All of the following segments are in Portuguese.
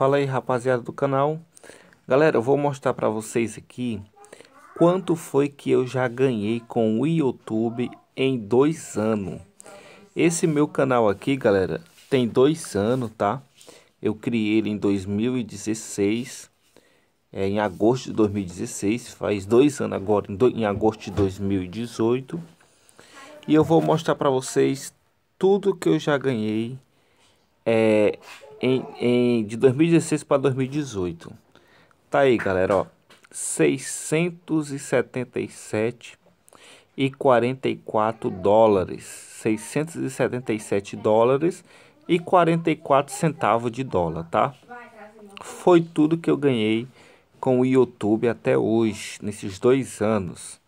Fala aí rapaziada do canal Galera, eu vou mostrar para vocês aqui Quanto foi que eu já ganhei com o YouTube em dois anos Esse meu canal aqui, galera, tem dois anos, tá? Eu criei ele em 2016 é, Em agosto de 2016, faz dois anos agora, em, do, em agosto de 2018 E eu vou mostrar para vocês tudo que eu já ganhei é, em, em, de 2016 para 2018. Tá aí, galera, ó. 677 e 44 dólares. 677 dólares e 44 centavos de dólar, tá? Foi tudo que eu ganhei com o YouTube até hoje, nesses dois anos.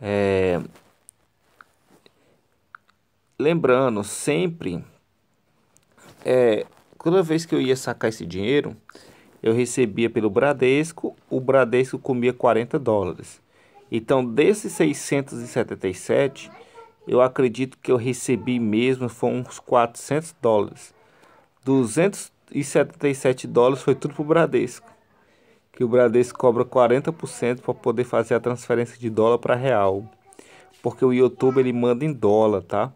É... Lembrando sempre é, toda vez que eu ia sacar esse dinheiro, eu recebia pelo Bradesco, o Bradesco comia 40 dólares. Então, desses 677, eu acredito que eu recebi mesmo foi uns 400 dólares. 277 dólares foi tudo para o Bradesco, que o Bradesco cobra 40% para poder fazer a transferência de dólar para real. Porque o YouTube ele manda em dólar, tá?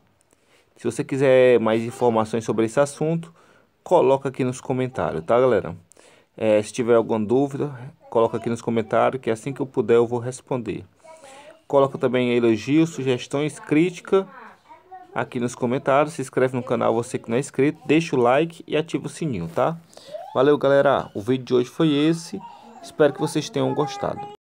Se você quiser mais informações sobre esse assunto, coloca aqui nos comentários, tá galera? É, se tiver alguma dúvida, coloca aqui nos comentários que assim que eu puder eu vou responder. Coloca também elogios, sugestões, crítica aqui nos comentários. Se inscreve no canal você que não é inscrito, deixa o like e ativa o sininho, tá? Valeu galera, o vídeo de hoje foi esse. Espero que vocês tenham gostado.